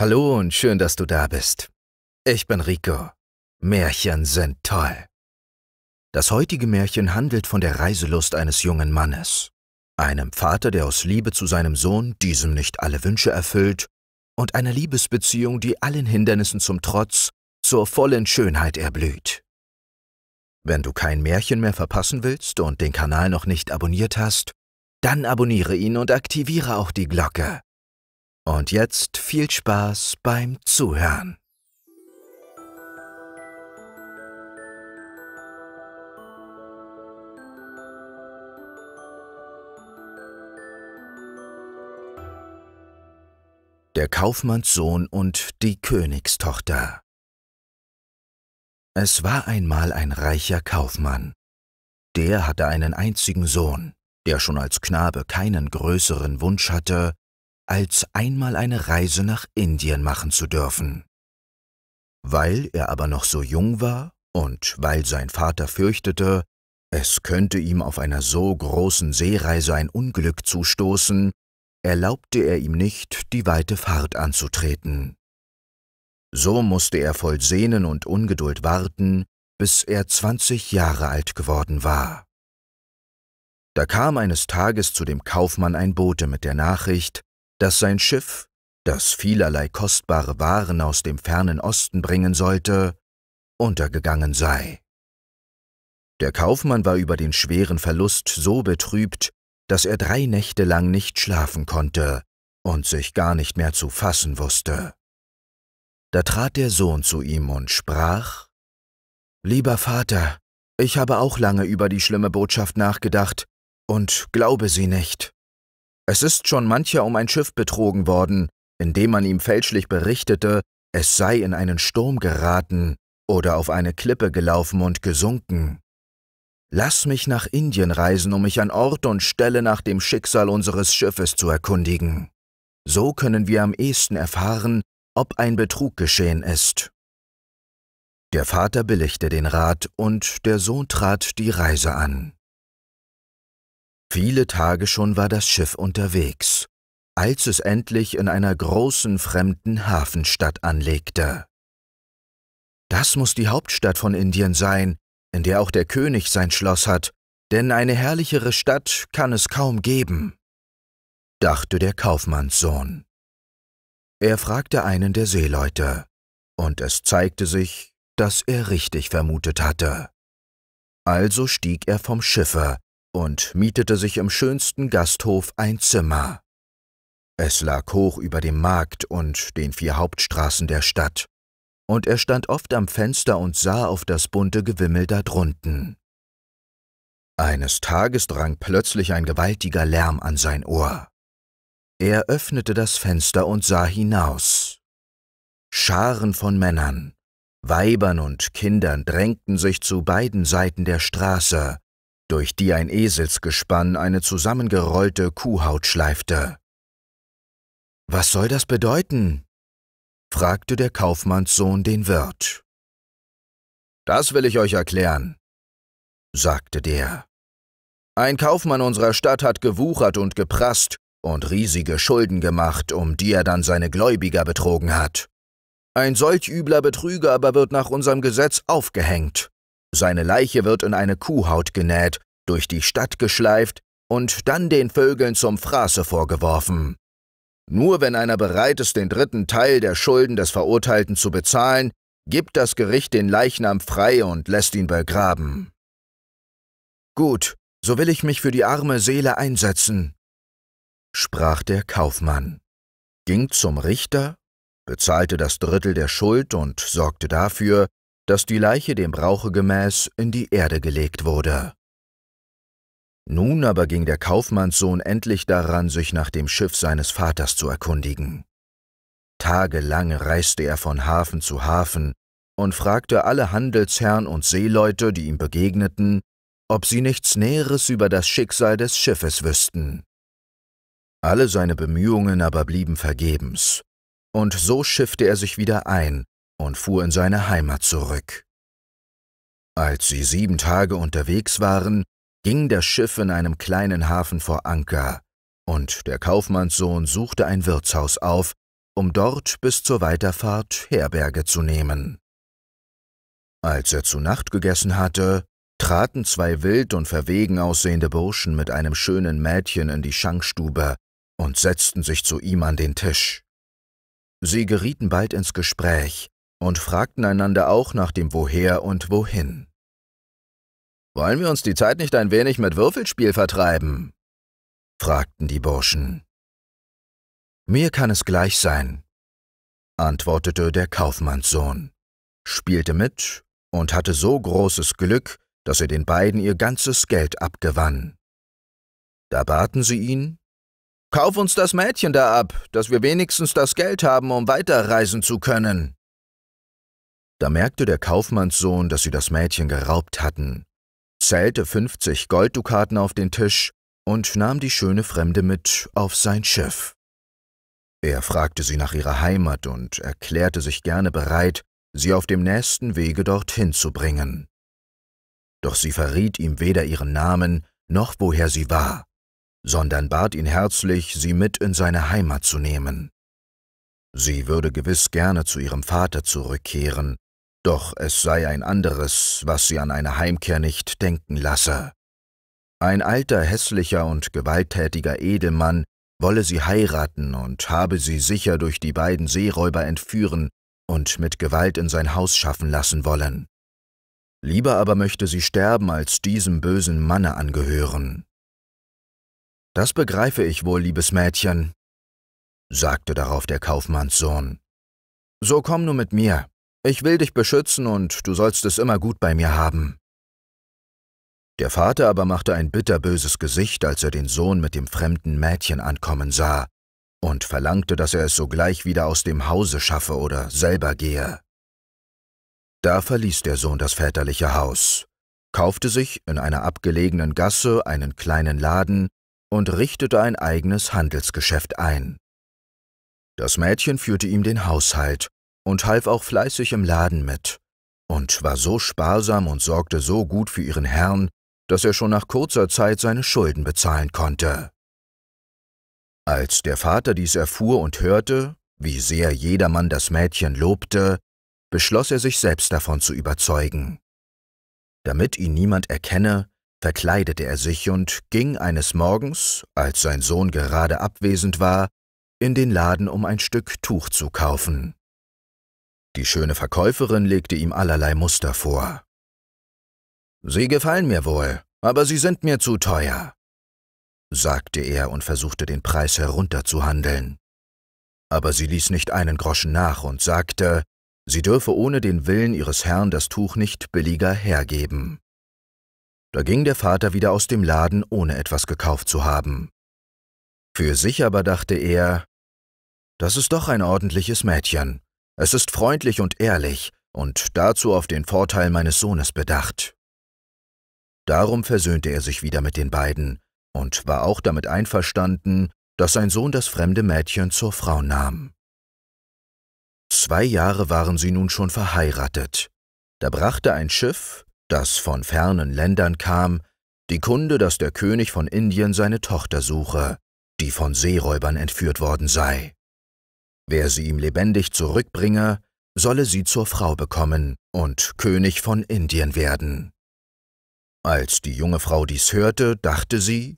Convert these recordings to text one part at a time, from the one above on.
Hallo und schön, dass du da bist. Ich bin Rico. Märchen sind toll. Das heutige Märchen handelt von der Reiselust eines jungen Mannes, einem Vater, der aus Liebe zu seinem Sohn diesem nicht alle Wünsche erfüllt, und einer Liebesbeziehung, die allen Hindernissen zum Trotz zur vollen Schönheit erblüht. Wenn du kein Märchen mehr verpassen willst und den Kanal noch nicht abonniert hast, dann abonniere ihn und aktiviere auch die Glocke. Und jetzt viel Spaß beim Zuhören. Der Kaufmannssohn und die Königstochter Es war einmal ein reicher Kaufmann. Der hatte einen einzigen Sohn, der schon als Knabe keinen größeren Wunsch hatte, als einmal eine Reise nach Indien machen zu dürfen. Weil er aber noch so jung war und weil sein Vater fürchtete, es könnte ihm auf einer so großen Seereise ein Unglück zustoßen, erlaubte er ihm nicht, die weite Fahrt anzutreten. So musste er voll Sehnen und Ungeduld warten, bis er zwanzig Jahre alt geworden war. Da kam eines Tages zu dem Kaufmann ein Bote mit der Nachricht, dass sein Schiff, das vielerlei kostbare Waren aus dem fernen Osten bringen sollte, untergegangen sei. Der Kaufmann war über den schweren Verlust so betrübt, dass er drei Nächte lang nicht schlafen konnte und sich gar nicht mehr zu fassen wusste. Da trat der Sohn zu ihm und sprach Lieber Vater, ich habe auch lange über die schlimme Botschaft nachgedacht und glaube sie nicht. Es ist schon mancher um ein Schiff betrogen worden, indem man ihm fälschlich berichtete, es sei in einen Sturm geraten oder auf eine Klippe gelaufen und gesunken. Lass mich nach Indien reisen, um mich an Ort und Stelle nach dem Schicksal unseres Schiffes zu erkundigen. So können wir am ehesten erfahren, ob ein Betrug geschehen ist. Der Vater billigte den Rat und der Sohn trat die Reise an. Viele Tage schon war das Schiff unterwegs, als es endlich in einer großen fremden Hafenstadt anlegte. Das muss die Hauptstadt von Indien sein, in der auch der König sein Schloss hat, denn eine herrlichere Stadt kann es kaum geben, dachte der Kaufmannssohn. Er fragte einen der Seeleute, und es zeigte sich, dass er richtig vermutet hatte. Also stieg er vom Schiffe und mietete sich im schönsten Gasthof ein Zimmer. Es lag hoch über dem Markt und den vier Hauptstraßen der Stadt, und er stand oft am Fenster und sah auf das bunte Gewimmel da drunten. Eines Tages drang plötzlich ein gewaltiger Lärm an sein Ohr. Er öffnete das Fenster und sah hinaus. Scharen von Männern, Weibern und Kindern drängten sich zu beiden Seiten der Straße, durch die ein Eselsgespann eine zusammengerollte Kuhhaut schleifte. Was soll das bedeuten? fragte der Kaufmannssohn den Wirt. Das will ich euch erklären, sagte der. Ein Kaufmann unserer Stadt hat gewuchert und geprasst und riesige Schulden gemacht, um die er dann seine Gläubiger betrogen hat. Ein solch übler Betrüger aber wird nach unserem Gesetz aufgehängt. Seine Leiche wird in eine Kuhhaut genäht, durch die Stadt geschleift und dann den Vögeln zum Fraße vorgeworfen. Nur wenn einer bereit ist, den dritten Teil der Schulden des Verurteilten zu bezahlen, gibt das Gericht den Leichnam frei und lässt ihn begraben. Gut, so will ich mich für die arme Seele einsetzen, sprach der Kaufmann, ging zum Richter, bezahlte das Drittel der Schuld und sorgte dafür, dass die Leiche dem Brauche gemäß in die Erde gelegt wurde. Nun aber ging der Kaufmannssohn endlich daran, sich nach dem Schiff seines Vaters zu erkundigen. Tagelang reiste er von Hafen zu Hafen und fragte alle Handelsherren und Seeleute, die ihm begegneten, ob sie nichts Näheres über das Schicksal des Schiffes wüssten. Alle seine Bemühungen aber blieben vergebens, und so schiffte er sich wieder ein und fuhr in seine Heimat zurück. Als sie sieben Tage unterwegs waren, ging das Schiff in einem kleinen Hafen vor Anker, und der Kaufmannssohn suchte ein Wirtshaus auf, um dort bis zur Weiterfahrt Herberge zu nehmen. Als er zu Nacht gegessen hatte, traten zwei wild und verwegen aussehende Burschen mit einem schönen Mädchen in die Schankstube und setzten sich zu ihm an den Tisch. Sie gerieten bald ins Gespräch, und fragten einander auch nach dem Woher und Wohin. Wollen wir uns die Zeit nicht ein wenig mit Würfelspiel vertreiben? fragten die Burschen. Mir kann es gleich sein, antwortete der Kaufmannssohn, spielte mit und hatte so großes Glück, dass er den beiden ihr ganzes Geld abgewann. Da baten sie ihn, Kauf uns das Mädchen da ab, dass wir wenigstens das Geld haben, um weiterreisen zu können. Da merkte der Kaufmannssohn, dass sie das Mädchen geraubt hatten, zählte 50 Golddukaten auf den Tisch und nahm die schöne Fremde mit auf sein Schiff. Er fragte sie nach ihrer Heimat und erklärte sich gerne bereit, sie auf dem nächsten Wege dorthin zu bringen. Doch sie verriet ihm weder ihren Namen noch woher sie war, sondern bat ihn herzlich, sie mit in seine Heimat zu nehmen. Sie würde gewiss gerne zu ihrem Vater zurückkehren, doch es sei ein anderes, was sie an eine Heimkehr nicht denken lasse. Ein alter, hässlicher und gewalttätiger Edelmann wolle sie heiraten und habe sie sicher durch die beiden Seeräuber entführen und mit Gewalt in sein Haus schaffen lassen wollen. Lieber aber möchte sie sterben, als diesem bösen Manne angehören. Das begreife ich wohl, liebes Mädchen, sagte darauf der Kaufmannssohn. So komm nur mit mir. Ich will dich beschützen und du sollst es immer gut bei mir haben. Der Vater aber machte ein bitterböses Gesicht, als er den Sohn mit dem fremden Mädchen ankommen sah, und verlangte, dass er es sogleich wieder aus dem Hause schaffe oder selber gehe. Da verließ der Sohn das väterliche Haus, kaufte sich in einer abgelegenen Gasse einen kleinen Laden und richtete ein eigenes Handelsgeschäft ein. Das Mädchen führte ihm den Haushalt und half auch fleißig im Laden mit und war so sparsam und sorgte so gut für ihren Herrn, dass er schon nach kurzer Zeit seine Schulden bezahlen konnte. Als der Vater dies erfuhr und hörte, wie sehr jedermann das Mädchen lobte, beschloss er sich selbst davon zu überzeugen. Damit ihn niemand erkenne, verkleidete er sich und ging eines Morgens, als sein Sohn gerade abwesend war, in den Laden, um ein Stück Tuch zu kaufen. Die schöne Verkäuferin legte ihm allerlei Muster vor. Sie gefallen mir wohl, aber sie sind mir zu teuer, sagte er und versuchte den Preis herunterzuhandeln. Aber sie ließ nicht einen Groschen nach und sagte, sie dürfe ohne den Willen ihres Herrn das Tuch nicht billiger hergeben. Da ging der Vater wieder aus dem Laden, ohne etwas gekauft zu haben. Für sich aber dachte er, das ist doch ein ordentliches Mädchen, es ist freundlich und ehrlich und dazu auf den Vorteil meines Sohnes bedacht. Darum versöhnte er sich wieder mit den beiden und war auch damit einverstanden, dass sein Sohn das fremde Mädchen zur Frau nahm. Zwei Jahre waren sie nun schon verheiratet. Da brachte ein Schiff, das von fernen Ländern kam, die Kunde, dass der König von Indien seine Tochter suche, die von Seeräubern entführt worden sei. Wer sie ihm lebendig zurückbringe, solle sie zur Frau bekommen und König von Indien werden. Als die junge Frau dies hörte, dachte sie,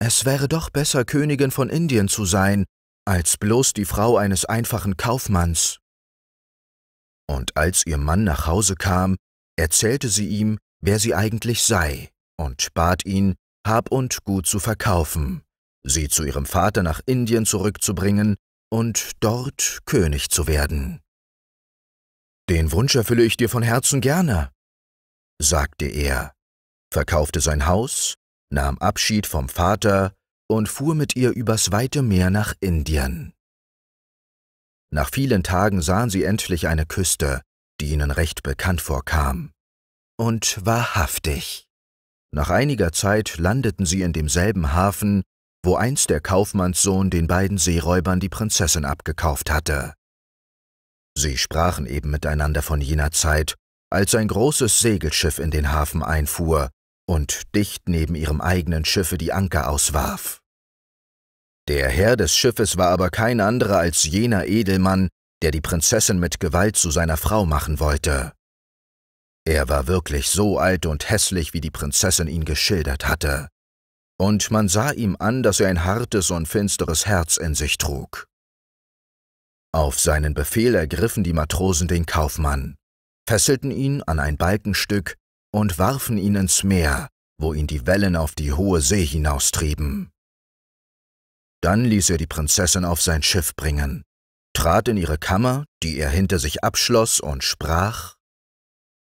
es wäre doch besser, Königin von Indien zu sein, als bloß die Frau eines einfachen Kaufmanns. Und als ihr Mann nach Hause kam, erzählte sie ihm, wer sie eigentlich sei, und bat ihn, Hab und Gut zu verkaufen, sie zu ihrem Vater nach Indien zurückzubringen und dort König zu werden. Den Wunsch erfülle ich dir von Herzen gerne, sagte er, verkaufte sein Haus, nahm Abschied vom Vater und fuhr mit ihr übers weite Meer nach Indien. Nach vielen Tagen sahen sie endlich eine Küste, die ihnen recht bekannt vorkam. Und wahrhaftig. Nach einiger Zeit landeten sie in demselben Hafen, wo einst der Kaufmannssohn den beiden Seeräubern die Prinzessin abgekauft hatte. Sie sprachen eben miteinander von jener Zeit, als ein großes Segelschiff in den Hafen einfuhr und dicht neben ihrem eigenen Schiffe die Anker auswarf. Der Herr des Schiffes war aber kein anderer als jener Edelmann, der die Prinzessin mit Gewalt zu seiner Frau machen wollte. Er war wirklich so alt und hässlich, wie die Prinzessin ihn geschildert hatte und man sah ihm an, dass er ein hartes und finsteres Herz in sich trug. Auf seinen Befehl ergriffen die Matrosen den Kaufmann, fesselten ihn an ein Balkenstück und warfen ihn ins Meer, wo ihn die Wellen auf die hohe See hinaustrieben. Dann ließ er die Prinzessin auf sein Schiff bringen, trat in ihre Kammer, die er hinter sich abschloss, und sprach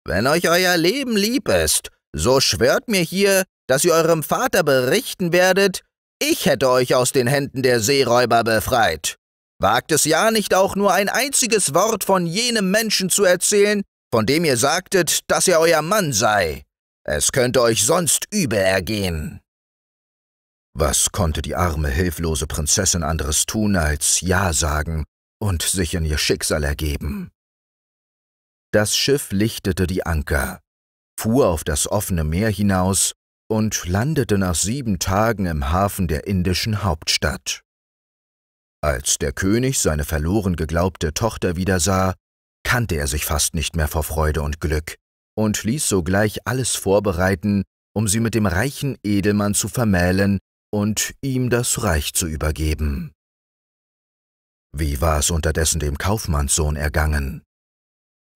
Wenn euch euer Leben lieb ist, so schwört mir hier, dass ihr eurem Vater berichten werdet, ich hätte euch aus den Händen der Seeräuber befreit. Wagt es ja nicht auch nur ein einziges Wort von jenem Menschen zu erzählen, von dem ihr sagtet, dass er euer Mann sei. Es könnte euch sonst übel ergehen. Was konnte die arme, hilflose Prinzessin anderes tun, als Ja sagen und sich in ihr Schicksal ergeben? Das Schiff lichtete die Anker, fuhr auf das offene Meer hinaus und landete nach sieben Tagen im Hafen der indischen Hauptstadt. Als der König seine verloren geglaubte Tochter wieder sah, kannte er sich fast nicht mehr vor Freude und Glück und ließ sogleich alles vorbereiten, um sie mit dem reichen Edelmann zu vermählen und ihm das Reich zu übergeben. Wie war es unterdessen dem Kaufmannssohn ergangen?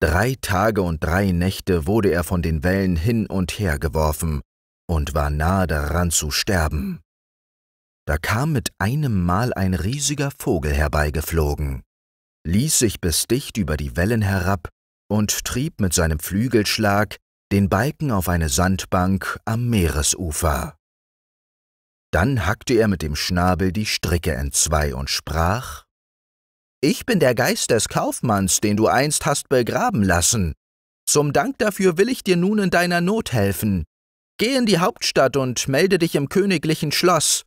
Drei Tage und drei Nächte wurde er von den Wellen hin und her geworfen, und war nahe daran zu sterben. Da kam mit einem Mal ein riesiger Vogel herbeigeflogen, ließ sich bis dicht über die Wellen herab und trieb mit seinem Flügelschlag den Balken auf eine Sandbank am Meeresufer. Dann hackte er mit dem Schnabel die Stricke entzwei und sprach Ich bin der Geist des Kaufmanns, den du einst hast begraben lassen. Zum Dank dafür will ich dir nun in deiner Not helfen, Geh in die Hauptstadt und melde dich im königlichen Schloss.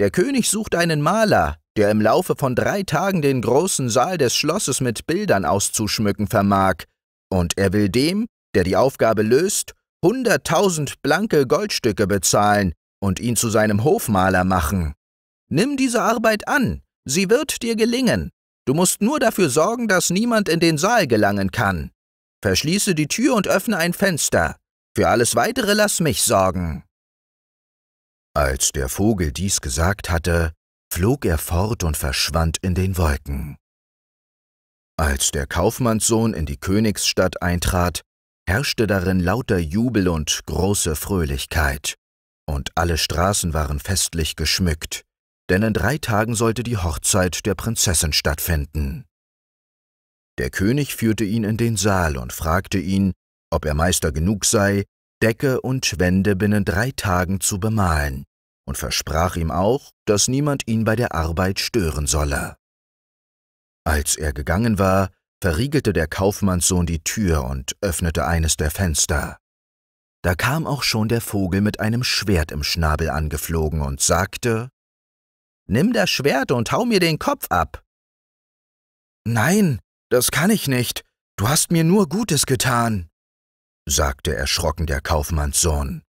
Der König sucht einen Maler, der im Laufe von drei Tagen den großen Saal des Schlosses mit Bildern auszuschmücken vermag, und er will dem, der die Aufgabe löst, hunderttausend blanke Goldstücke bezahlen und ihn zu seinem Hofmaler machen. Nimm diese Arbeit an, sie wird dir gelingen. Du musst nur dafür sorgen, dass niemand in den Saal gelangen kann. Verschließe die Tür und öffne ein Fenster. Für alles Weitere lass mich sorgen. Als der Vogel dies gesagt hatte, flog er fort und verschwand in den Wolken. Als der Kaufmannssohn in die Königsstadt eintrat, herrschte darin lauter Jubel und große Fröhlichkeit, und alle Straßen waren festlich geschmückt, denn in drei Tagen sollte die Hochzeit der Prinzessin stattfinden. Der König führte ihn in den Saal und fragte ihn, ob er Meister genug sei, Decke und Wände binnen drei Tagen zu bemalen und versprach ihm auch, dass niemand ihn bei der Arbeit stören solle. Als er gegangen war, verriegelte der Kaufmannssohn die Tür und öffnete eines der Fenster. Da kam auch schon der Vogel mit einem Schwert im Schnabel angeflogen und sagte Nimm das Schwert und hau mir den Kopf ab. Nein, das kann ich nicht, du hast mir nur Gutes getan sagte erschrocken der Kaufmannssohn.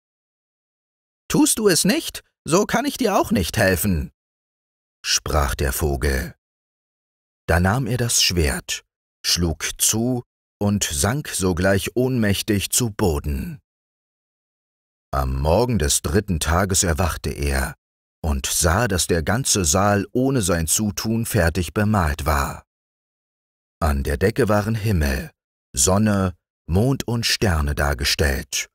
Tust du es nicht, so kann ich dir auch nicht helfen, sprach der Vogel. Da nahm er das Schwert, schlug zu und sank sogleich ohnmächtig zu Boden. Am Morgen des dritten Tages erwachte er und sah, dass der ganze Saal ohne sein Zutun fertig bemalt war. An der Decke waren Himmel, Sonne, Mond und Sterne dargestellt.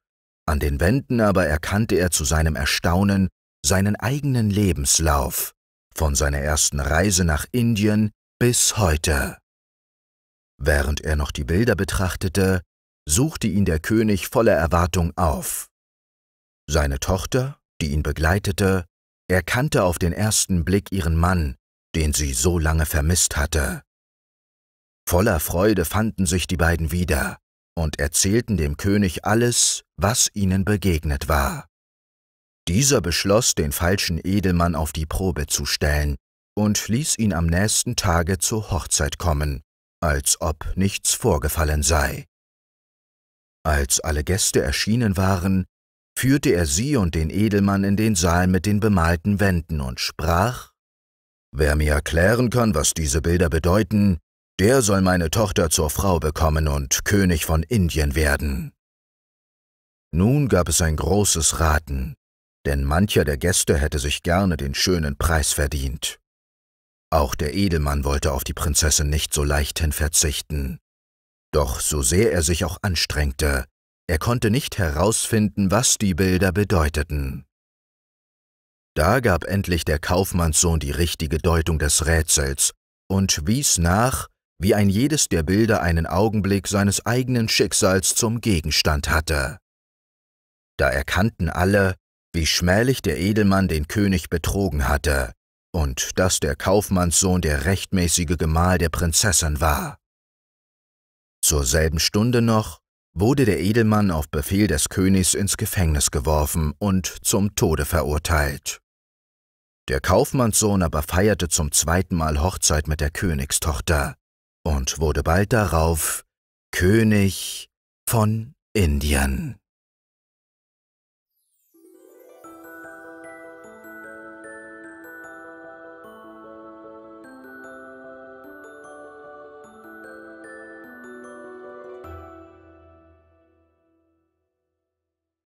An den Wänden aber erkannte er zu seinem Erstaunen seinen eigenen Lebenslauf, von seiner ersten Reise nach Indien bis heute. Während er noch die Bilder betrachtete, suchte ihn der König voller Erwartung auf. Seine Tochter, die ihn begleitete, erkannte auf den ersten Blick ihren Mann, den sie so lange vermisst hatte. Voller Freude fanden sich die beiden wieder, und erzählten dem König alles, was ihnen begegnet war. Dieser beschloss, den falschen Edelmann auf die Probe zu stellen und ließ ihn am nächsten Tage zur Hochzeit kommen, als ob nichts vorgefallen sei. Als alle Gäste erschienen waren, führte er sie und den Edelmann in den Saal mit den bemalten Wänden und sprach Wer mir erklären kann, was diese Bilder bedeuten, der soll meine Tochter zur Frau bekommen und König von Indien werden. Nun gab es ein großes Raten, denn mancher der Gäste hätte sich gerne den schönen Preis verdient. Auch der Edelmann wollte auf die Prinzessin nicht so leichthin verzichten. Doch so sehr er sich auch anstrengte, er konnte nicht herausfinden, was die Bilder bedeuteten. Da gab endlich der Kaufmannssohn die richtige Deutung des Rätsels und wies nach, wie ein jedes der Bilder einen Augenblick seines eigenen Schicksals zum Gegenstand hatte. Da erkannten alle, wie schmählich der Edelmann den König betrogen hatte und dass der Kaufmannssohn der rechtmäßige Gemahl der Prinzessin war. Zur selben Stunde noch wurde der Edelmann auf Befehl des Königs ins Gefängnis geworfen und zum Tode verurteilt. Der Kaufmannssohn aber feierte zum zweiten Mal Hochzeit mit der Königstochter und wurde bald darauf König von Indien.